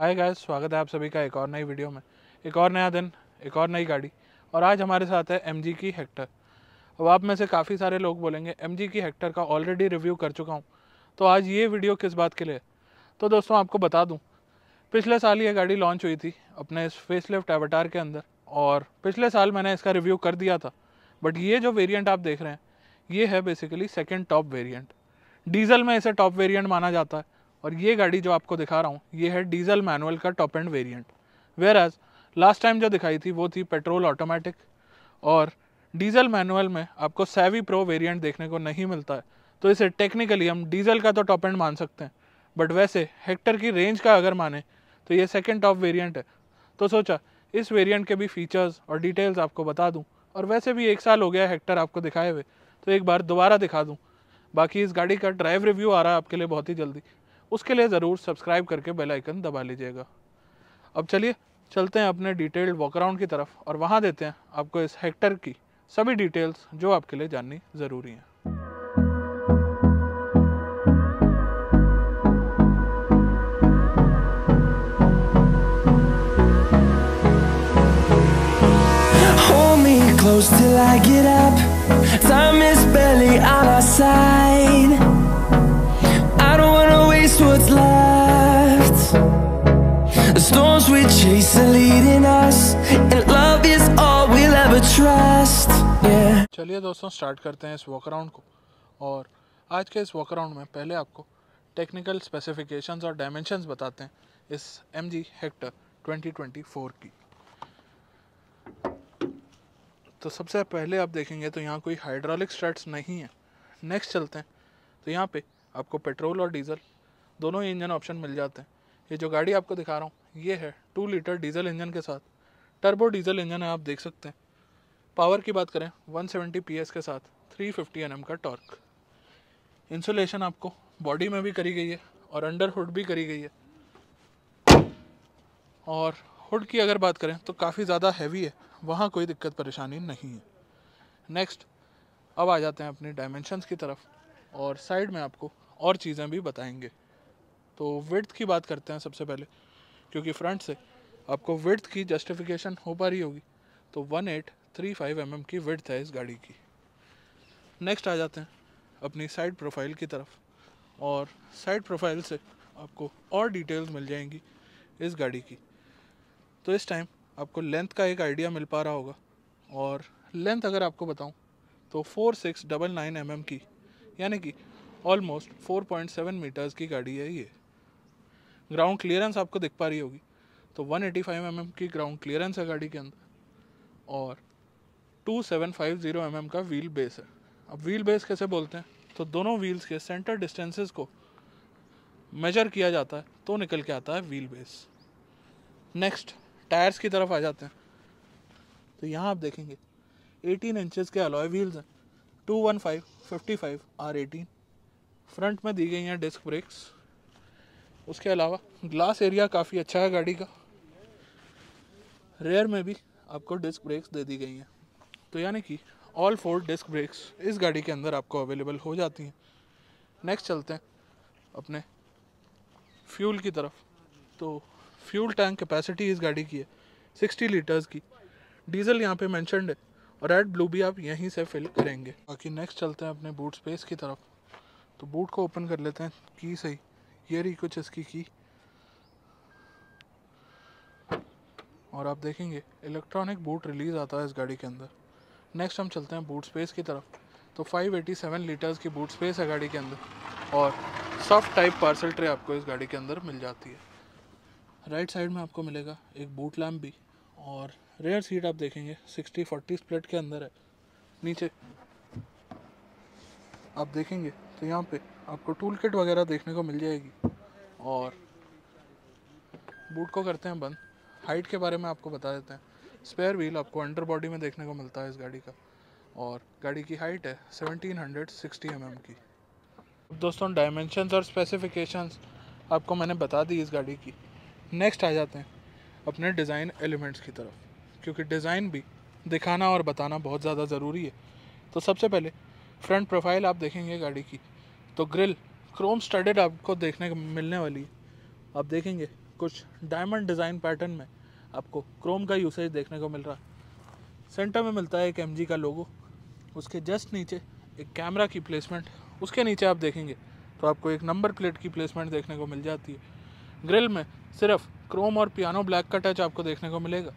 Hi guys स्वागत है आप सभी का एक और नई वीडियो में एक और नया दिन एक और नई गाड़ी और आज हमारे साथ है एम की हेक्टर अब आप में से काफ़ी सारे लोग बोलेंगे एम की हेक्टर का ऑलरेडी रिव्यू कर चुका हूँ तो आज ये वीडियो किस बात के लिए तो दोस्तों आपको बता दूँ पिछले साल ये गाड़ी लॉन्च हुई थी अपने इस फेस एवटार के अंदर और पिछले साल मैंने इसका रिव्यू कर दिया था बट ये जो वेरियंट आप देख रहे हैं ये है basically second top variant diesel में इसे टॉप वेरियंट माना जाता है और ये गाड़ी जो आपको दिखा रहा हूँ ये है डीजल मैनुअल का top end variant whereas last time जो दिखाई थी वो थी पेट्रोल ऑटोमेटिक और डीजल मैनुअल में आपको सेवी प्रो वेरिएंट देखने को नहीं मिलता है तो इसे टेक्निकली हम डीजल का तो टॉप एंड मान सकते हैं बट वैसे हेक्टर की रेंज का अगर माने तो ये सेकेंड टॉप वेरियंट है तो सोचा इस वेरियंट के भी फीचर्स और डिटेल्स आपको बता दूँ और वैसे भी एक साल हो गया हेक्टर आपको दिखाए हुए तो एक बार दोबारा दिखा दूँ बाकी इस गाड़ी का ड्राइव रिव्यू आ रहा है आपके लिए बहुत ही जल्दी उसके लिए ज़रूर सब्सक्राइब करके बेल आइकन दबा लीजिएगा अब चलिए चलते हैं अपने डिटेल्ड वॉकराउंड की तरफ और वहाँ देते हैं आपको इस हेक्टर की सभी डिटेल्स जो आपके लिए जाननी ज़रूरी हैं close till I get up Time is barely on our side storms we chase are leading us And love is all we'll ever trust yeah. चलिए दोस्तों स्टार्ट करते हैं इस वॉक अराउंड को और आज के इस वॉक अराउंड में पहले आपको टेक्निकल स्पेसिफिकेशंस और डायमेंशंस बताते हैं इस MG Hector 2024 की तो सबसे पहले आप देखेंगे तो यहाँ कोई हाइड्रोलिक स्ट्रट्स नहीं है नेक्स्ट चलते हैं तो यहाँ पे आपको पेट्रोल और डीजल दोनों ही इंजन ऑप्शन मिल जाते हैं ये जो गाड़ी आपको दिखा रहा हूँ ये है टू लीटर डीजल इंजन के साथ टर्बो डीजल इंजन है आप देख सकते हैं पावर की बात करें 170 सेवेंटी के साथ 350 फिफ्टी का टॉर्क इंसुलेशन आपको बॉडी में भी करी गई है और अंडर हुड भी करी गई है और हुड की अगर बात करें तो काफ़ी ज़्यादा हैवी है वहाँ कोई दिक्कत परेशानी नहीं है नेक्स्ट अब आ जाते हैं अपने डायमेंशंस की तरफ और साइड में आपको और चीज़ें भी बताएंगे तो विड्थ की बात करते हैं सबसे पहले क्योंकि फ्रंट से आपको विड्थ की जस्टिफिकेशन हो पा रही होगी तो one eight three five m की विड्थ है इस गाड़ी की नेक्स्ट आ जाते हैं अपनी साइड प्रोफाइल की तरफ और साइड प्रोफाइल से आपको और डिटेल्स मिल जाएंगी इस गाड़ी की तो इस टाइम आपको लेंथ का एक आइडिया मिल पा रहा होगा और लेंथ अगर आपको बताऊं तो four six double nine m की यानी कि almost four point seven metres की गाड़ी है ये ग्राउंड क्लियरेंस आपको दिख पा रही होगी तो 185 एटी mm की ग्राउंड क्लियरेंस है गाड़ी के अंदर और 2750 सेवन mm का व्हील बेस है अब व्हील बेस कैसे बोलते हैं तो दोनों व्हील्स के सेंटर डिस्टेंसेस को मेजर किया जाता है तो निकल के आता है व्हील बेस नेक्स्ट टायर्स की तरफ आ जाते हैं तो यहाँ आप देखेंगे 18 इंचेस के अलॉय व्हील्स हैं two one five fifty five R eighteen front में दी गई हैं डिस्क ब्रेक्स उसके अलावा ग्लास एरिया काफ़ी अच्छा है गाड़ी का रेयर में भी आपको डिस्क ब्रेक्स दे दी गई हैं तो यानी कि ऑल फोर डिस्क ब्रेक्स इस गाड़ी के अंदर आपको अवेलेबल हो जाती हैं नेक्स्ट चलते हैं अपने फ्यूल की तरफ तो फ्यूल टैंक कैपेसिटी इस गाड़ी की है सिक्सटी लीटर्स की डीजल यहाँ पे मैंशनड है और रेड ब्लू भी आप यहीं से फिल करेंगे बाकी नेक्स्ट चलते हैं अपने बूट स्पेस की तरफ तो बूट को ओपन कर लेते हैं की सही ये रही कुछ इसकी की और आप देखेंगे इलेक्ट्रॉनिक बूट रिलीज़ आता है इस गाड़ी के अंदर नेक्स्ट हम चलते हैं बूट स्पेस की तरफ तो 587 लीटर्स की बूट स्पेस है गाड़ी के अंदर और सॉफ्ट टाइप पार्सल ट्रे आपको इस गाड़ी के अंदर मिल जाती है राइट right साइड में आपको मिलेगा एक बूट लैम्प भी और रेयर सीट आप देखेंगे 60 40 स्प्लिट के अंदर है नीचे आप देखेंगे तो यहाँ पे आपको टूल किट वगैरह देखने को मिल जाएगी और बूट को करते हैं बंद हाइट के बारे में आपको बता देते हैं स्पेयर व्हील आपको अंडर बॉडी में देखने को मिलता है इस गाड़ी का और गाड़ी की हाइट है 1760 हंड्रेड एम की दोस्तों डायमेंशंस और स्पेसिफिकेशंस आपको मैंने बता दी इस गाड़ी की नेक्स्ट आ जाते हैं अपने डिज़ाइन एलिमेंट्स की तरफ क्योंकि डिज़ाइन भी दिखाना और बताना बहुत ज़्यादा ज़रूरी है तो सबसे पहले फ्रंट प्रोफाइल आप देखेंगे गाड़ी की तो ग्रिल क्रोम स्टडेड आपको देखने को मिलने वाली है आप देखेंगे कुछ डायमंड डिज़ाइन पैटर्न में आपको क्रोम का यूसेज देखने को मिल रहा है सेंटर में मिलता है एक एम का लोगो उसके जस्ट नीचे एक कैमरा की प्लेसमेंट उसके नीचे आप देखेंगे तो आपको एक नंबर प्लेट की प्लेसमेंट देखने को मिल जाती है ग्रिल में सिर्फ क्रोम और पियानो ब्लैक का टच आपको देखने को मिलेगा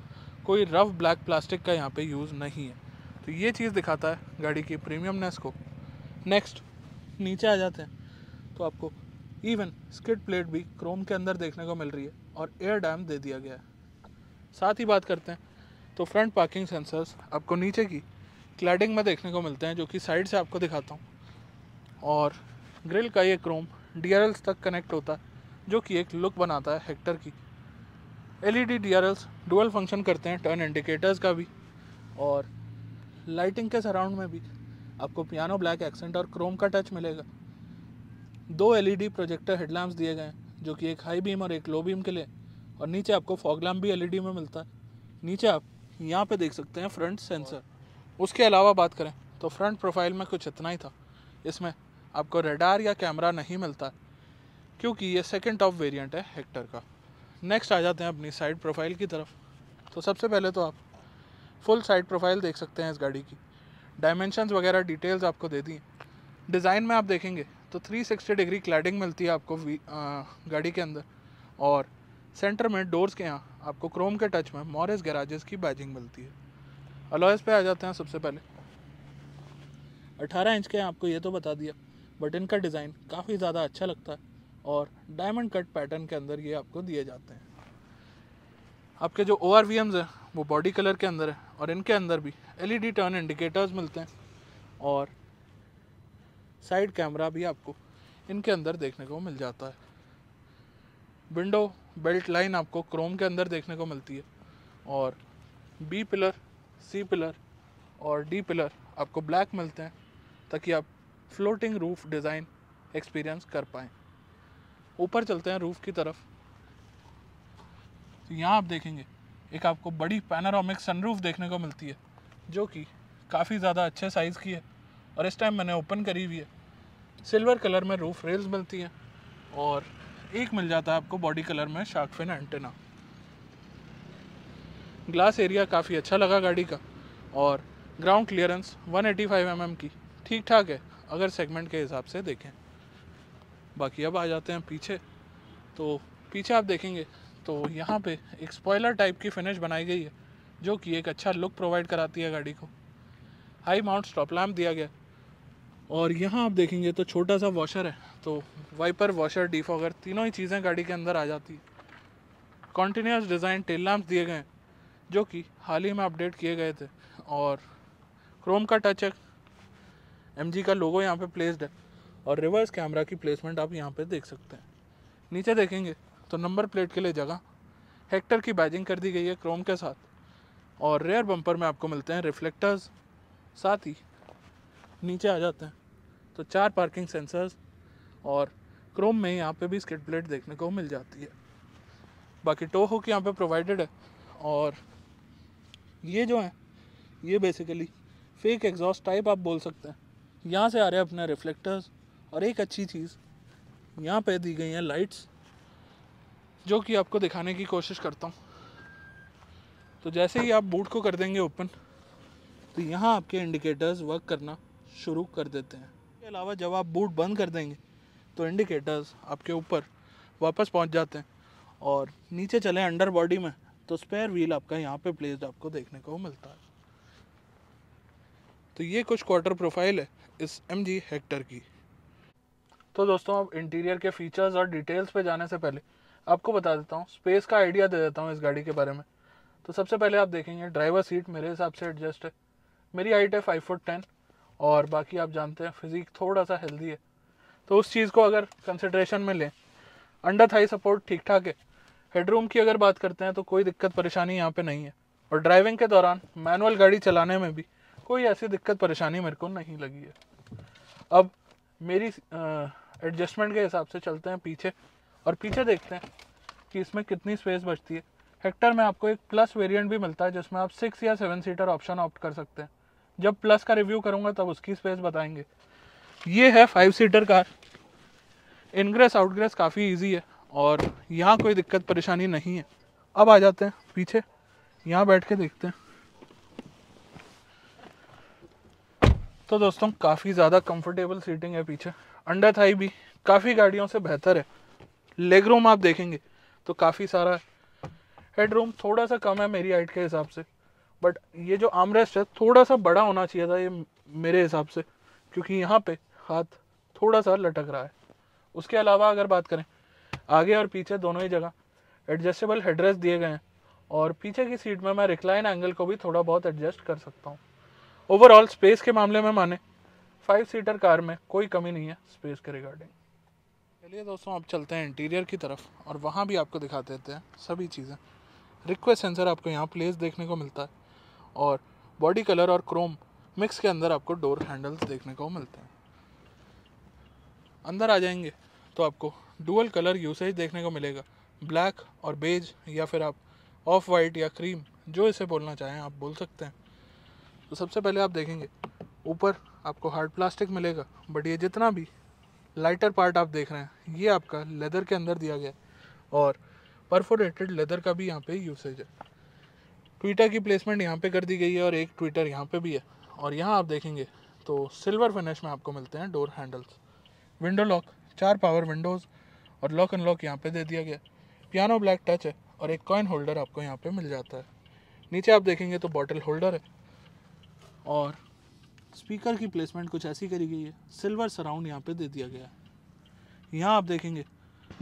कोई रफ ब्लैक प्लास्टिक का यहाँ पे यूज़ नहीं है तो ये चीज़ दिखाता है गाड़ी की प्रीमियमनेस को नेक्स्ट नीचे आ जाते हैं तो आपको इवन स्किड प्लेट भी क्रोम के अंदर देखने को मिल रही है और एयर डैम दे दिया गया है साथ ही बात करते हैं तो फ्रंट पार्किंग सेंसर्स आपको नीचे की क्लैडिंग में देखने को मिलते हैं जो कि साइड से आपको दिखाता हूँ और ग्रिल का ये क्रोम डी तक कनेक्ट होता है जो कि एक लुक बनाता है हेक्टर की L E D D dual function करते हैं टर्न इंडिकेटर्स का भी और लाइटिंग के सराउंड में भी आपको पियानो ब्लैक एक्सेंट और क्रोम का टच मिलेगा दो एलईडी प्रोजेक्टर हेडलैम्प्स दिए गए हैं जो कि एक हाई बीम और एक लो बीम के लिए और नीचे आपको फॉग लैम्प भी एलईडी में मिलता है नीचे आप यहाँ पे देख सकते हैं फ्रंट सेंसर उसके अलावा बात करें तो फ्रंट प्रोफाइल में कुछ इतना ही था इसमें आपको रेडार या कैमरा नहीं मिलता क्योंकि ये सेकेंड टॉप वेरियंट है हेक्टर का नेक्स्ट आ जाते हैं अपनी साइड प्रोफाइल की तरफ तो सबसे पहले तो आप फुल साइड प्रोफाइल देख सकते हैं इस गाड़ी की डायमेंशंस वगैरह डिटेल्स आपको दे दी डिज़ाइन में आप देखेंगे तो 360 डिग्री क्लैडिंग मिलती है आपको गाड़ी के अंदर और सेंटर में डोर्स के यहाँ आपको क्रोम के टच में मॉरिस गैराजेस की बैजिंग मिलती है अलॉयस पे आ जाते हैं सबसे पहले 18 इंच के आपको ये तो बता दिया बट इनका डिज़ाइन काफ़ी ज़्यादा अच्छा लगता है और डायमंड कट पैटर्न के अंदर ये आपको दिए जाते हैं आपके जो ओ आर वी एम्स हैं वो बॉडी कलर के अंदर है और इनके अंदर भी L E D turn indicators मिलते हैं और साइड कैमरा भी आपको इनके अंदर देखने को मिल जाता है विंडो बेल्ट लाइन आपको क्रोम के अंदर देखने को मिलती है और बी पिलर सी पिलर और डी पिलर आपको ब्लैक मिलते हैं ताकि आप फ्लोटिंग रूफ डिज़ाइन एक्सपीरियंस कर पाएँ ऊपर चलते हैं रूफ़ की तरफ तो यहाँ आप देखेंगे एक आपको बड़ी पैनारोमिक सनरूफ देखने को मिलती है जो कि काफ़ी ज़्यादा अच्छे साइज़ की है और इस टाइम मैंने ओपन करी हुई है सिल्वर कलर में रूफ रेल्स मिलती हैं और एक मिल जाता है आपको बॉडी कलर में shark fin antenna glass area काफ़ी अच्छा लगा गाड़ी का और ग्राउंड क्लियरेंस 185 mm की ठीक ठाक है अगर सेगमेंट के हिसाब से देखें बाकी अब आ जाते हैं पीछे तो पीछे आप देखेंगे तो यहाँ पे एक स्पॉयलर टाइप की फिनिश बनाई गई है जो कि एक अच्छा लुक प्रोवाइड कराती है गाड़ी को हाई माउंट स्टॉप लैम्प दिया गया और यहाँ आप देखेंगे तो छोटा सा वॉशर है तो वाइपर वॉशर डिफॉगर तीनों ही चीज़ें गाड़ी के अंदर आ जाती है कॉन्टीन्यूस डिज़ाइन टेल लैम्प दिए गए जो कि हाल ही में अपडेट किए गए थे और क्रोम का टच है एम का लोगो यहाँ पे प्लेस्ड है और रिवर्स कैमरा की प्लेसमेंट आप यहाँ पे देख सकते हैं नीचे देखेंगे तो नंबर प्लेट के लिए जगह हेक्टर की बैजिंग कर दी गई है क्रोम के साथ और रेयर बम्पर में आपको मिलते हैं रिफ्लेक्टर्स साथ ही नीचे आ जाते हैं तो चार पार्किंग सेंसर्स और क्रोम में यहाँ पे भी स्किट प्लेट देखने को मिल जाती है बाकी टो हुक यहाँ पे प्रोवाइडेड है और ये जो है ये बेसिकली फेक एग्जॉस्ट टाइप आप बोल सकते हैं यहाँ से आ रहे हैं अपने रिफ्लेक्टर्स और एक अच्छी चीज़ यहाँ पे दी गई हैं लाइट्स जो कि आपको दिखाने की कोशिश करता हूँ तो जैसे ही आप बूट को कर देंगे ओपन तो यहाँ आपके इंडिकेटर्स वर्क करना शुरू कर देते हैं इसके अलावा जब आप बूट बंद कर देंगे तो इंडिकेटर्स आपके ऊपर वापस पहुँच जाते हैं और नीचे चले अंडर बॉडी में तो स्पेयर व्हील आपका यहाँ पे प्लेस्ड आपको देखने को मिलता है तो ये कुछ क्वार्टर प्रोफाइल है इस एम जी हेक्टर की तो दोस्तों अब इंटीरियर के फीचर्स और डिटेल्स पे जाने से पहले आपको बता देता हूँ स्पेस का आइडिया दे देता हूँ इस गाड़ी के बारे में तो सबसे पहले आप देखेंगे ड्राइवर सीट मेरे हिसाब से एडजस्ट है मेरी हाइट है फाइव फुट टेन और बाकी आप जानते हैं फिजिक थोड़ा सा हेल्दी है तो उस चीज़ को अगर कंसिड्रेशन में लें अंडर थाई सपोर्ट ठीक ठाक है हेडरूम की अगर बात करते हैं तो कोई दिक्कत परेशानी यहाँ पे नहीं है और ड्राइविंग के दौरान मैनुअल गाड़ी चलाने में भी कोई ऐसी दिक्कत परेशानी मेरे को नहीं लगी है अब मेरी एडजस्टमेंट के हिसाब से चलते हैं पीछे और पीछे देखते हैं कि इसमें कितनी स्पेस बचती है हेक्टर में आपको एक प्लस वेरिएंट भी मिलता है जिसमें आप सिक्स या सेवन सीटर ऑप्शन ऑप्ट कर सकते हैं जब प्लस का रिव्यू करूँगा तब उसकी स्पेस बताएंगे ये है five seater car ingress outgress काफ़ी ईजी है और यहाँ कोई दिक्कत परेशानी नहीं है अब आ जाते हैं पीछे यहाँ बैठ के देखते हैं तो दोस्तों काफ़ी ज़्यादा कंफर्टेबल सीटिंग है पीछे अंडर थाई भी काफ़ी गाड़ियों से बेहतर है लेग रूम आप देखेंगे तो काफ़ी सारा हेड रूम थोड़ा सा कम है मेरी हाइट के हिसाब से बट ये जो आमरेस्ट है थोड़ा सा बड़ा होना चाहिए था ये मेरे हिसाब से क्योंकि यहाँ पे हाथ थोड़ा सा लटक रहा है उसके अलावा अगर बात करें आगे और पीछे दोनों ही जगह एडजस्टेबल हेडरेस्ट दिए गए हैं और पीछे की सीट में मैं रिक्लाइन एंगल को भी थोड़ा बहुत एडजस्ट कर सकता हूँ ओवरऑल स्पेस के मामले में माने फाइव सीटर कार में कोई कमी नहीं है स्पेस के रिगार्डिंग चलिए दोस्तों अब चलते हैं इंटीरियर की तरफ और वहाँ भी आपको दिखा देते हैं सभी चीज़ें रिक्वेस्ट सेंसर आपको यहाँ प्लेस देखने को मिलता है और बॉडी कलर और क्रोम मिक्स के अंदर आपको डोर हैंडल्स देखने को मिलते हैं अंदर आ जाएंगे तो आपको डुअल कलर यूसेज देखने को मिलेगा ब्लैक और बेज या फिर आप ऑफ वाइट या क्रीम जो इसे बोलना चाहें आप बोल सकते हैं तो सबसे पहले आप देखेंगे ऊपर आपको हार्ड प्लास्टिक मिलेगा बट ये जितना भी लाइटर पार्ट आप देख रहे हैं ये आपका लेदर के अंदर दिया गया है और परफोरेटेड लेदर का भी यहाँ पे यूसेज है ट्विटर की प्लेसमेंट यहाँ पे कर दी गई है और एक ट्विटर यहाँ पे भी है और यहाँ आप देखेंगे तो सिल्वर फिनिश में आपको मिलते हैं डोर हैंडल्स विंडो लॉक चार पावर विंडोज़ और लॉक एंड लॉक यहाँ पे दे दिया गया पियानो ब्लैक टच है और एक कॉइन होल्डर आपको यहाँ पे मिल जाता है नीचे आप देखेंगे तो बॉटल होल्डर है और स्पीकर की प्लेसमेंट कुछ ऐसी करी गई है सिल्वर सराउंड यहाँ पे दे दिया गया है यहाँ आप देखेंगे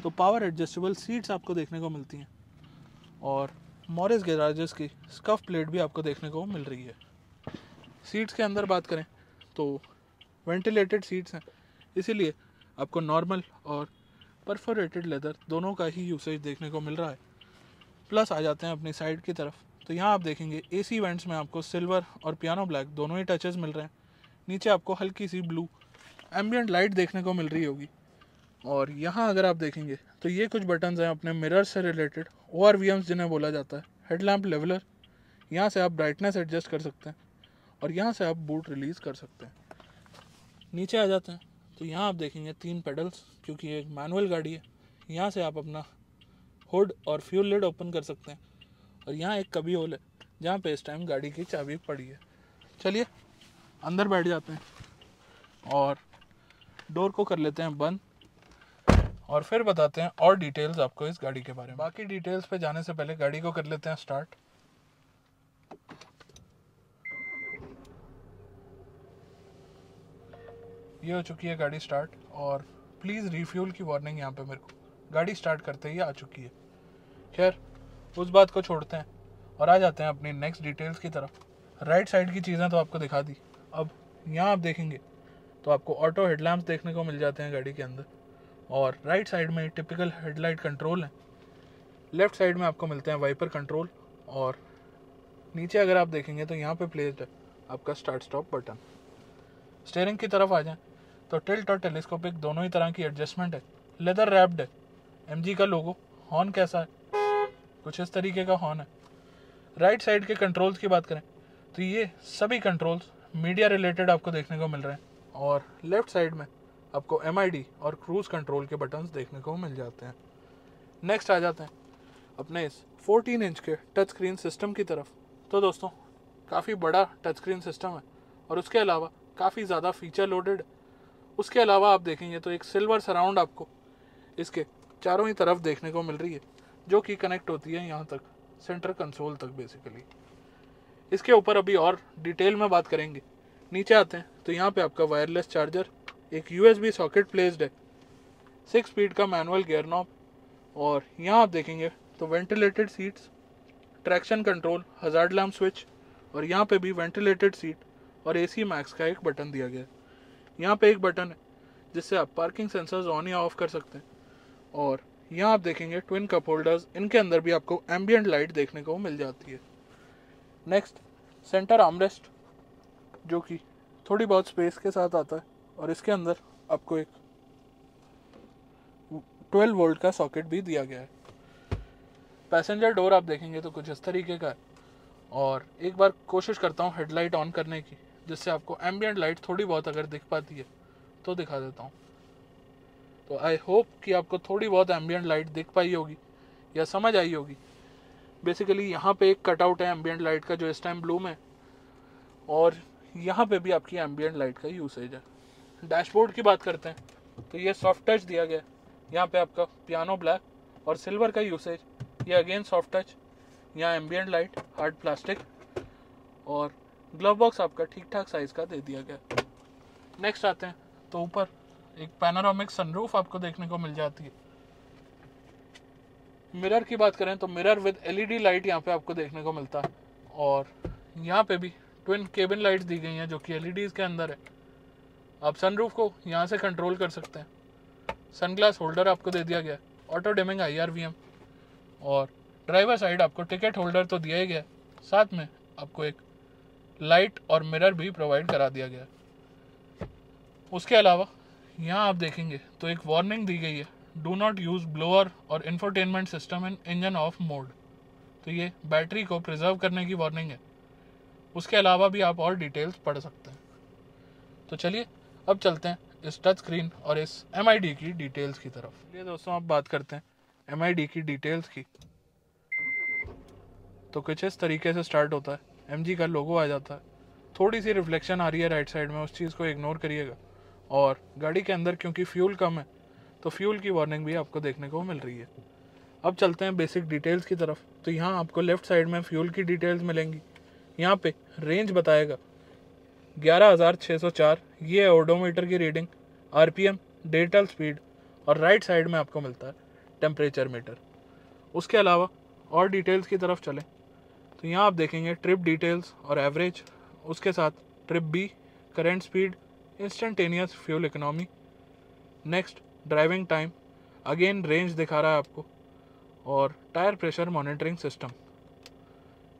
तो पावर एडजस्टेबल सीट्स आपको देखने को मिलती हैं और मॉरिस गैराजेस की स्कफ प्लेट भी आपको देखने को मिल रही है सीट्स के अंदर बात करें तो वेंटिलेटेड सीट्स हैं इसीलिए आपको नॉर्मल और परफोरेटेड लेदर दोनों का ही यूसेज देखने को मिल रहा है प्लस आ जाते हैं अपनी साइड की तरफ तो यहाँ आप देखेंगे ए सी वेंट्स में आपको सिल्वर और पियानो ब्लैक दोनों ही टचेज़ मिल रहे हैं नीचे आपको हल्की सी ब्लू एम्बियट लाइट देखने को मिल रही होगी और यहाँ अगर आप देखेंगे तो ये कुछ बटन्स हैं अपने मिरर से related O R V Ms जिन्हें बोला जाता है हेडलैम्प लेवलर यहाँ से आप ब्राइटनेस एडजस्ट कर सकते हैं और यहाँ से आप बूट रिलीज़ कर सकते हैं नीचे आ जाते हैं तो यहाँ आप देखेंगे तीन पेडल्स क्योंकि ये एक मैनुअल गाड़ी है यहाँ से आप अपना हुड और फ्यूल लिड ओपन कर सकते हैं और यहाँ एक कभी होल है जहाँ पे इस टाइम गाड़ी की चाबी पड़ी है चलिए अंदर बैठ जाते हैं और डोर को कर लेते हैं बंद और फिर बताते हैं और डिटेल्स आपको इस गाड़ी के बारे में बाकी डिटेल्स पे जाने से पहले गाड़ी को कर लेते हैं स्टार्ट ये हो चुकी है गाड़ी स्टार्ट और प्लीज़ रिफ्यूल की वार्निंग यहाँ पे मेरे को गाड़ी स्टार्ट करते ही आ चुकी है खैर उस बात को छोड़ते हैं और आ जाते हैं अपनी नेक्स्ट डिटेल्स की तरफ राइट साइड की चीज़ें तो आपको दिखा दी अब यहाँ आप देखेंगे तो आपको ऑटो हेडलैम्प्स देखने को मिल जाते हैं गाड़ी के अंदर और राइट साइड में टिपिकल हेडलाइट कंट्रोल है लेफ्ट साइड में आपको मिलते हैं वाइपर कंट्रोल और नीचे अगर आप देखेंगे तो यहाँ पे प्लेस्ड है आपका स्टार्ट स्टॉप बटन स्टेयरिंग की तरफ आ जाएं तो टिल्ट और टेलीस्कोपिक दोनों ही तरह की एडजस्टमेंट है लेदर रैप्ड है एम का लोगो हॉर्न कैसा है कुछ इस तरीके का हॉर्न है राइट साइड के कंट्रोल्स की बात करें तो ये सभी कंट्रोल्स मीडिया रिलेटेड आपको देखने को मिल रहे हैं और लेफ्ट साइड में आपको एम और क्रूज़ कंट्रोल के बटन्स देखने को मिल जाते हैं नेक्स्ट आ जाते हैं अपने इस 14 इंच के टच स्क्रीन सिस्टम की तरफ तो दोस्तों काफ़ी बड़ा टच स्क्रीन सिस्टम है और उसके अलावा काफ़ी ज़्यादा फीचर लोडेड उसके अलावा आप देखेंगे तो एक सिल्वर सराउंड आपको इसके चारों ही तरफ देखने को मिल रही है जो कि कनेक्ट होती है यहाँ तक सेंटर कंसोल तक बेसिकली इसके ऊपर अभी और डिटेल में बात करेंगे नीचे आते हैं तो यहाँ पे आपका वायरलेस चार्जर एक यू सॉकेट प्लेस्ड है सिक्स स्पीड का मैनुअल गियर नॉब और यहाँ आप देखेंगे तो ventilated seats traction control hazard lamp switch और यहाँ पे भी वेंटिलेटेड सीट और एसी मैक्स का एक बटन दिया गया है यहाँ पे एक बटन है जिससे आप पार्किंग सेंसर्स ऑन या ऑफ कर सकते हैं और यहाँ आप देखेंगे ट्विन कप होल्डर्स इनके अंदर भी आपको एम्बियंट लाइट देखने को मिल जाती है नेक्स्ट सेंटर आमरेस्ट जो कि थोड़ी बहुत स्पेस के साथ आता है और इसके अंदर आपको एक 12 वोल्ट का सॉकेट भी दिया गया है पैसेंजर डोर आप देखेंगे तो कुछ इस तरीके का है और एक बार कोशिश करता हूँ हेडलाइट ऑन करने की जिससे आपको एम्बियट लाइट थोड़ी बहुत अगर दिख पाती है तो दिखा देता हूँ तो आई होप कि आपको थोड़ी बहुत एम्बियट लाइट दिख पाई होगी या समझ आई होगी बेसिकली यहाँ पे एक कटआउट है एम्बियट लाइट का जो इस टाइम ब्लू में और यहाँ पे भी आपकी एम्बियट लाइट का यूसेज है डैशबोर्ड की बात करते हैं तो ये सॉफ्ट टच दिया गया यहाँ पे आपका पियानो ब्लैक और सिल्वर का यूसेज ये अगेन सॉफ्ट टच यहाँ एम्बियंट लाइट हार्ड प्लास्टिक और ग्लव बॉक्स आपका ठीक ठाक साइज़ का दे दिया गया नेक्स्ट आते हैं तो ऊपर एक पैनारोमिक सनरूफ आपको देखने को मिल जाती है मिरर की बात करें तो मिरर विद एलईडी लाइट यहाँ पे आपको देखने को मिलता है और यहाँ पे भी ट्विन केबिन लाइट्स दी गई हैं जो कि एल के अंदर है आप सनरूफ को यहाँ से कंट्रोल कर सकते हैं सनग्लास होल्डर आपको दे दिया गया है auto dimming I R V M और ड्राइवर साइड आपको टिकट होल्डर तो दिया ही गया साथ में आपको एक लाइट और मिरर भी प्रोवाइड करा दिया गया उसके अलावा यहाँ आप देखेंगे तो एक वार्निंग दी गई है डू नॉट यूज़ ब्लोअर और infotainment system in engine off mode तो ये बैटरी को प्रिजर्व करने की वार्निंग है उसके अलावा भी आप और डिटेल्स पढ़ सकते हैं तो चलिए अब चलते हैं इस टच स्क्रीन और इस एम की डिटेल्स की तरफ चलिए दोस्तों आप बात करते हैं एम की डिटेल्स की तो कुछ इस तरीके से स्टार्ट होता है एम का लोगो आ जाता है थोड़ी सी रिफ्लेक्शन आ रही है राइट साइड में उस चीज़ को इग्नोर करिएगा और गाड़ी के अंदर क्योंकि फ्यूल कम है तो फ्यूल की वार्निंग भी आपको देखने को मिल रही है अब चलते हैं बेसिक डिटेल्स की तरफ तो यहाँ आपको लेफ्ट साइड में फ्यूल की डिटेल्स मिलेंगी यहाँ पे रेंज बताएगा 11,604 ये ओडोमीटर की रीडिंग आरपीएम डिजिटल स्पीड और राइट साइड में आपको मिलता है टेम्परेचर मीटर उसके अलावा और डिटेल्स की तरफ चलें तो यहाँ आप देखेंगे ट्रिप डिटेल्स और एवरेज उसके साथ trip B current speed instantaneous fuel economy next driving time again range दिखा रहा है आपको और टायर प्रेशर मॉनिटरिंग सिस्टम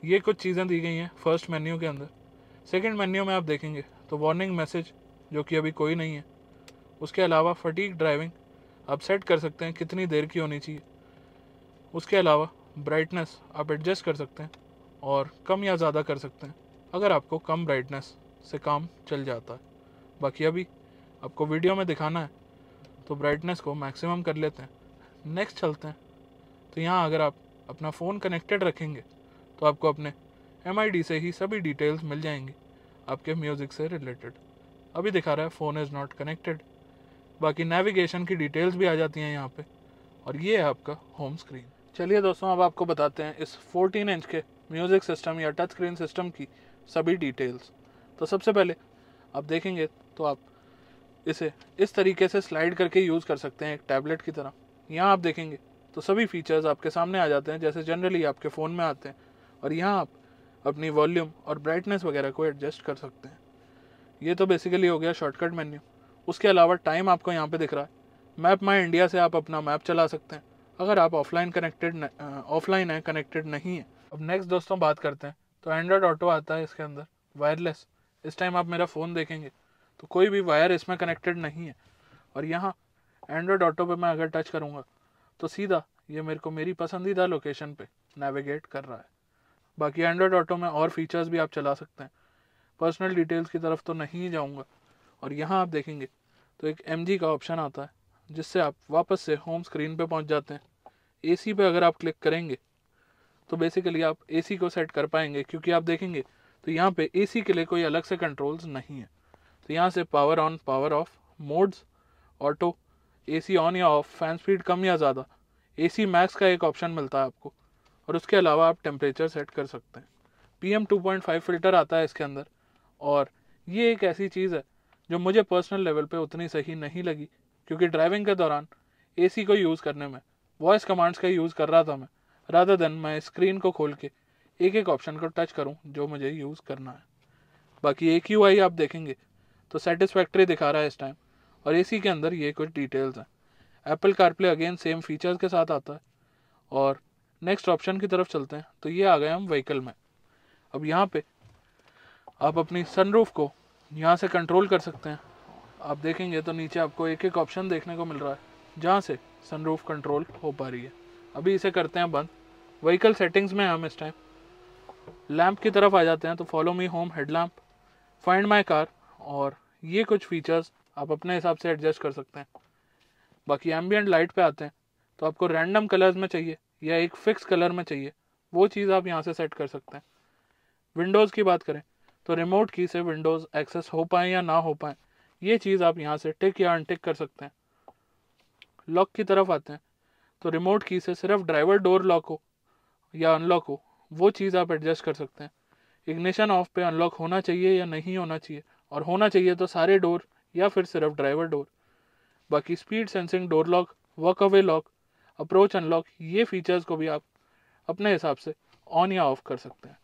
ये कुछ चीज़ें दी गई हैं फर्स्ट मेन्यू के अंदर सेकेंड मेन्यू में आप देखेंगे तो वार्निंग मैसेज जो कि अभी कोई नहीं है उसके अलावा फटीक ड्राइविंग आप सेट कर सकते हैं कितनी देर की होनी चाहिए उसके अलावा ब्राइटनेस आप एडजस्ट कर सकते हैं और कम या ज़्यादा कर सकते हैं अगर आपको कम ब्राइटनेस से काम चल जाता है बाकी अभी आपको वीडियो में दिखाना है तो ब्राइटनेस को मैक्सिमम कर लेते हैं नेक्स्ट चलते हैं तो यहाँ अगर आप अपना फ़ोन कनेक्टेड रखेंगे तो आपको अपने एम से ही सभी डिटेल्स मिल जाएंगी आपके म्यूज़िक से रिलेटेड अभी दिखा रहा है फ़ोन इज़ नॉट कनेक्टेड बाकी नेविगेशन की डिटेल्स भी आ जाती हैं यहाँ पे और ये है आपका होम स्क्रीन चलिए दोस्तों अब आपको बताते हैं इस 14 इंच के म्यूज़िक सिस्टम या टच स्क्रीन सिस्टम की सभी डिटेल्स तो सबसे पहले आप देखेंगे तो आप इसे इस तरीके से स्लाइड करके यूज़ कर सकते हैं एक टैबलेट की तरह यहाँ आप देखेंगे तो सभी फीचर्स आपके सामने आ जाते हैं जैसे जनरली आपके फ़ोन में आते हैं और यहाँ आप अपनी वॉल्यूम और ब्राइटनेस वगैरह को एडजस्ट कर सकते हैं ये तो बेसिकली हो गया शॉर्टकट मेन्यू उसके अलावा टाइम आपको यहाँ पे दिख रहा है मैप माई इंडिया से आप अपना मैप चला सकते हैं अगर आप ऑफलाइन कनेक्टेड ऑफलाइन है कनेक्टेड नहीं है अब नेक्स्ट दोस्तों बात करते हैं तो एंड्रॉयड ऑटो आता है इसके अंदर वायरलेस इस टाइम आप मेरा फ़ोन देखेंगे तो कोई भी वायर इसमें कनेक्टेड नहीं है और यहाँ एंड्रॉयड ऑटो पे मैं अगर टच करूँगा तो सीधा ये मेरे को मेरी पसंदीदा लोकेशन पे नेविगेट कर रहा है बाकी एंड्रॉयड ऑटो में और फीचर्स भी आप चला सकते हैं पर्सनल डिटेल्स की तरफ तो नहीं जाऊँगा और यहाँ आप देखेंगे तो एक एम का ऑप्शन आता है जिससे आप वापस से होम स्क्रीन पर पहुँच जाते हैं ए सी अगर आप क्लिक करेंगे तो बेसिकली आप ए को सेट कर पाएंगे क्योंकि आप देखेंगे तो यहाँ पे ए के लिए कोई अलग से कंट्रोल्स नहीं है तो यहाँ से power on power off modes auto AC on या ऑफ फैन स्पीड कम या ज़्यादा एसी मैक्स का एक ऑप्शन मिलता है आपको और उसके अलावा आप टेम्परेचर सेट कर सकते हैं P M two point five filter आता है इसके अंदर और ये एक ऐसी चीज़ है जो मुझे पर्सनल लेवल पे उतनी सही नहीं लगी क्योंकि ड्राइविंग के दौरान एसी को यूज़ करने में वॉइस कमांड्स का यूज़ कर रहा था मैं राधा देन मैं स्क्रीन को खोल के एक एक ऑप्शन को टच करूँ जो मुझे यूज़ करना है बाकी एक यू आप देखेंगे तो सेटिस्फैक्ट्री दिखा रहा है इस टाइम और इसी के अंदर ये कुछ डिटेल्स हैं Apple CarPlay again same features के साथ आता है और नेक्स्ट ऑप्शन की तरफ चलते हैं तो ये आ गए हम व्हीकल में अब यहाँ पे आप अपनी सनरूफ को यहाँ से कंट्रोल कर सकते हैं आप देखेंगे तो नीचे आपको एक एक ऑप्शन देखने को मिल रहा है जहाँ से सनरूफ कंट्रोल हो पा रही है अभी इसे करते हैं बंद व्हीकल सेटिंग्स में हम इस टाइम लैम्प की तरफ आ जाते हैं तो follow me home headlamp find my car और ये कुछ फीचर्स आप अपने हिसाब से एडजस्ट कर सकते हैं बाकी एम्बियट लाइट पे आते हैं तो आपको रैंडम कलर्स में चाहिए या एक फिक्स कलर में चाहिए वो चीज़ आप यहाँ से सेट कर सकते हैं विंडोज़ की बात करें तो रिमोट की से विंडोज़ एक्सेस हो पाए या ना हो पाए ये चीज़ आप यहाँ से टिक या अनटिक कर सकते हैं लॉक की तरफ आते हैं तो रिमोट की से सिर्फ ड्राइवर डोर लॉक हो या अनलॉक हो वो चीज़ आप एडजस्ट कर सकते हैं इग्निशन ऑफ पे अनलॉक होना चाहिए या नहीं होना चाहिए और होना चाहिए तो सारे डोर या फिर सिर्फ ड्राइवर डोर बाकी speed sensing door lock walk away lock approach unlock ये फीचर्स को भी आप अपने हिसाब से ऑन या ऑफ कर सकते हैं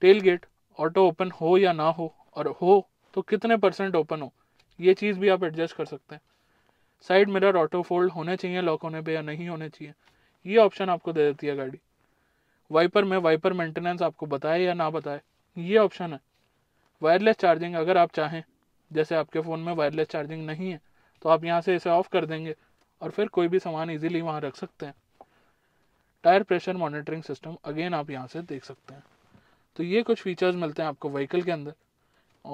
टेल गेट ऑटो ओपन हो या ना हो और हो तो कितने परसेंट ओपन हो ये चीज़ भी आप एडजस्ट कर सकते हैं साइड मिरर ऑटो फोल्ड होने चाहिए लॉक होने पे या नहीं होने चाहिए ये ऑप्शन आपको दे देती है गाड़ी वाइपर में वाइपर मेंटेनेंस आपको बताए या ना बताए ये ऑप्शन है वायरलेस चार्जिंग अगर आप चाहें जैसे आपके फ़ोन में वायरलेस चार्जिंग नहीं है तो आप यहाँ से इसे ऑफ़ कर देंगे और फिर कोई भी सामान इजीली वहाँ रख सकते हैं tyre pressure monitoring system again आप यहाँ से देख सकते हैं तो ये कुछ फीचर्स मिलते हैं आपको व्हीकल के अंदर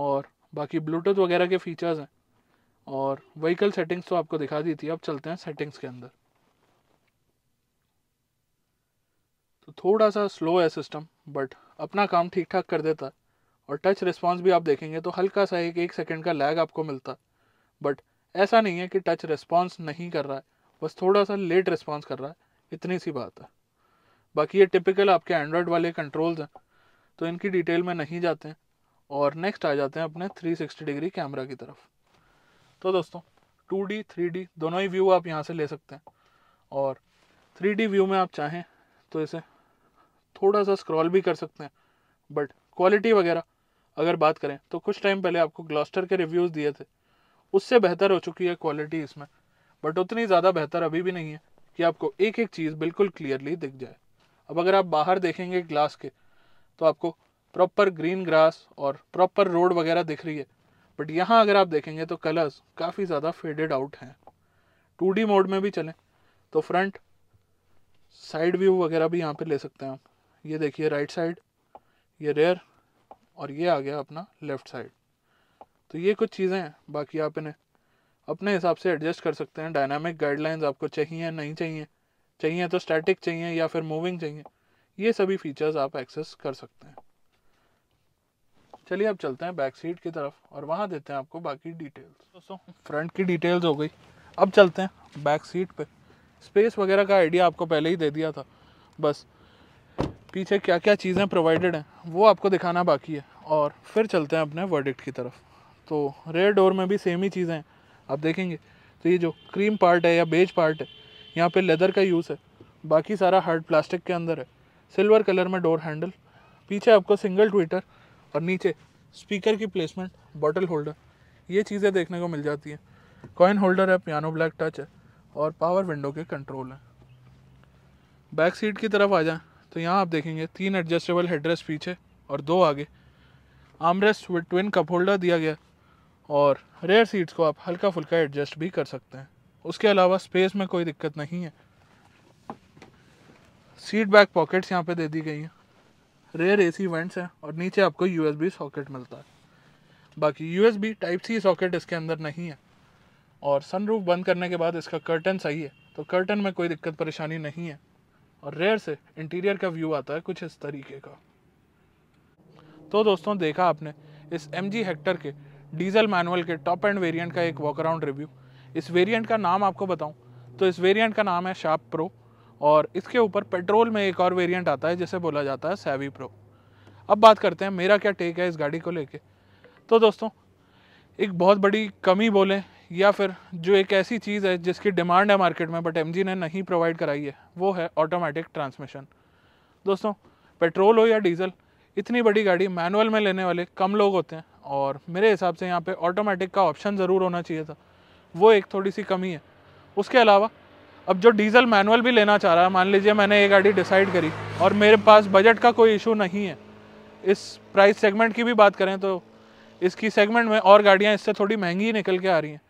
और बाकी ब्लूटूथ वगैरह के फीचर्स हैं और व्हीकल सेटिंग्स तो आपको दिखा दी थी अब चलते हैं सेटिंग्स के अंदर तो थोड़ा सा स्लो है सिस्टम बट अपना काम ठीक ठाक कर देता है और टच रिस्पॉन्स भी आप देखेंगे तो हल्का सा एक एक सेकेंड का लैग आपको मिलता है बट ऐसा नहीं है कि टच रिस्पॉन्स नहीं कर रहा है बस थोड़ा सा लेट रिस्पॉन्स कर रहा है इतनी सी बात है बाकी ये टिपिकल आपके एंड्रॉयड वाले कंट्रोल्स हैं तो इनकी डिटेल में नहीं जाते हैं और नेक्स्ट आ जाते हैं अपने 360 डिग्री कैमरा की तरफ तो दोस्तों 2D 3D दोनों ही व्यू आप यहाँ से ले सकते हैं और 3D व्यू में आप चाहें तो इसे थोड़ा सा स्क्रॉल भी कर सकते हैं बट क्वालिटी वगैरह अगर बात करें तो कुछ टाइम पहले आपको ग्लॉस्टर के रिव्यूज़ दिए थे उससे बेहतर हो चुकी है क्वालिटी इसमें बट उतनी ज़्यादा बेहतर अभी भी नहीं है कि आपको एक एक चीज़ बिल्कुल क्लियरली दिख जाए अब अगर आप बाहर देखेंगे ग्लास के तो आपको प्रॉपर ग्रीन ग्रास और प्रॉपर रोड वगैरह दिख रही है बट यहाँ अगर आप देखेंगे तो कलर्स काफ़ी ज़्यादा फेडेड आउट हैं टू मोड में भी चलें तो फ्रंट साइड व्यू वगैरह भी यहाँ पे ले सकते हैं आप ये देखिए राइट साइड ये रेयर और ये आ गया अपना लेफ़्ट साइड तो ये कुछ चीज़ें हैं बाकी आप इन्हें अपने हिसाब से एडजस्ट कर सकते हैं डायनामिक गाइडलाइंस आपको चाहिए नहीं चाहिए चाहिए तो स्टैटिक चाहिए या फिर मूविंग चाहिए ये सभी फीचर्स आप एक्सेस कर सकते हैं चलिए अब चलते हैं बैक सीट की तरफ और वहाँ देते हैं आपको बाकी डिटेल्स दोस्तों फ्रंट की डिटेल्स हो गई अब चलते हैं बैक सीट पे स्पेस वगैरह का आइडिया आपको पहले ही दे दिया था बस पीछे क्या क्या चीज़ें प्रोवाइडेड हैं वो आपको दिखाना बाकी है और फिर चलते हैं अपने वर्डिक्ट की तरफ तो रेयर डोर में भी सेम ही चीज़ें हैं आप देखेंगे तो ये जो क्रीम पार्ट है या बेज पार्ट है यहाँ पे लेदर का यूज़ है बाकी सारा हार्ड प्लास्टिक के अंदर है सिल्वर कलर में डोर हैंडल पीछे आपको सिंगल ट्विटर और नीचे स्पीकर की प्लेसमेंट बॉटल होल्डर ये चीज़ें देखने को मिल जाती हैं कॉइन होल्डर है पियानो ब्लैक टच है और पावर विंडो के कंट्रोल हैं बैक सीट की तरफ आ जाए तो यहाँ आप देखेंगे तीन एडजस्टेबल हेडरेस पीछे और दो आगे armrest with twin cup holder दिया गया और रेयर सीट्स को आप हल्का फुल्का एडजस्ट भी कर सकते हैं उसके अलावा स्पेस में कोई दिक्कत नहीं है सीट बैक पॉकेट्स यहाँ पे दे दी गई हैं रेयर एसी वेंट्स हैं और नीचे आपको यूएसबी सॉकेट मिलता है बाकी यूएसबी टाइप सी सॉकेट इसके अंदर नहीं है और सनरूफ बंद करने के बाद इसका कर्टन सही है तो कर्टन में कोई दिक्कत परेशानी नहीं है और रेयर से इंटीरियर का व्यू आता है कुछ इस तरीके का तो दोस्तों देखा आपने इस एम जी हेक्टर के डीजल मैनुअल के टॉप एंड वेरिएंट का एक वॉक अराउंड रिव्यू इस वेरिएंट का नाम आपको बताऊं तो इस वेरिएंट का नाम है शार्प प्रो और इसके ऊपर पेट्रोल में एक और वेरिएंट आता है जिसे बोला जाता है सैवी प्रो अब बात करते हैं मेरा क्या टेक है इस गाड़ी को लेके तो दोस्तों एक बहुत बड़ी कमी बोलें या फिर जो एक ऐसी चीज़ है जिसकी डिमांड है मार्केट में बट एम ने नहीं प्रोवाइड कराई है वो है ऑटोमेटिक ट्रांसमिशन दोस्तों पेट्रोल हो या डीजल इतनी बड़ी गाड़ी मैनुअल में लेने वाले कम लोग होते हैं और मेरे हिसाब से यहाँ पे ऑटोमेटिक का ऑप्शन ज़रूर होना चाहिए था वो एक थोड़ी सी कमी है उसके अलावा अब जो डीजल मैनुअल भी लेना चाह रहा है मान लीजिए मैंने ये गाड़ी डिसाइड करी और मेरे पास बजट का कोई इशू नहीं है इस प्राइस सेगमेंट की भी बात करें तो इसकी सेगमेंट में और गाड़ियाँ इससे थोड़ी महंगी निकल के आ रही हैं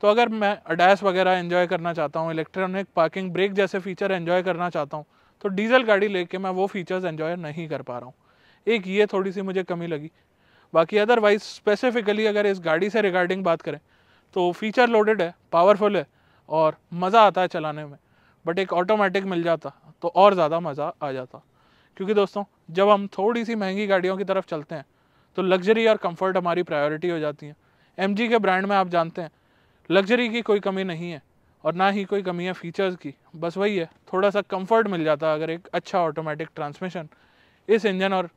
तो अगर मैं अडैस वगैरह इन्जॉय करना चाहता हूँ इलेक्ट्रॉनिक पार्किंग ब्रेक जैसे फीचर इन्जॉय करना चाहता हूँ तो डीजल गाड़ी लेके मैं वो फीचर्स एन्जॉय नहीं कर पा रहा हूँ एक ये थोड़ी सी मुझे कमी लगी बाकी अदरवाइज स्पेसिफिकली अगर इस गाड़ी से रिगार्डिंग बात करें तो फीचर लोडेड है पावरफुल है और मज़ा आता है चलाने में बट एक ऑटोमेटिक मिल जाता तो और ज़्यादा मज़ा आ जाता क्योंकि दोस्तों जब हम थोड़ी सी महंगी गाड़ियों की तरफ चलते हैं तो लग्जरी और कंफर्ट हमारी प्रायोरिटी हो जाती है एम के ब्रांड में आप जानते हैं लग्जरी की कोई कमी नहीं है और ना ही कोई कमी है फीचर्स की बस वही है थोड़ा सा कंफर्ट मिल जाता है अगर एक अच्छा ऑटोमेटिक ट्रांसमिशन इस इंजन और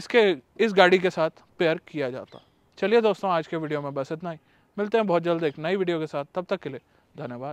इसके इस गाड़ी के साथ पेयर किया जाता चलिए दोस्तों आज के वीडियो में बस इतना ही मिलते हैं बहुत जल्द एक नई वीडियो के साथ तब तक के लिए धन्यवाद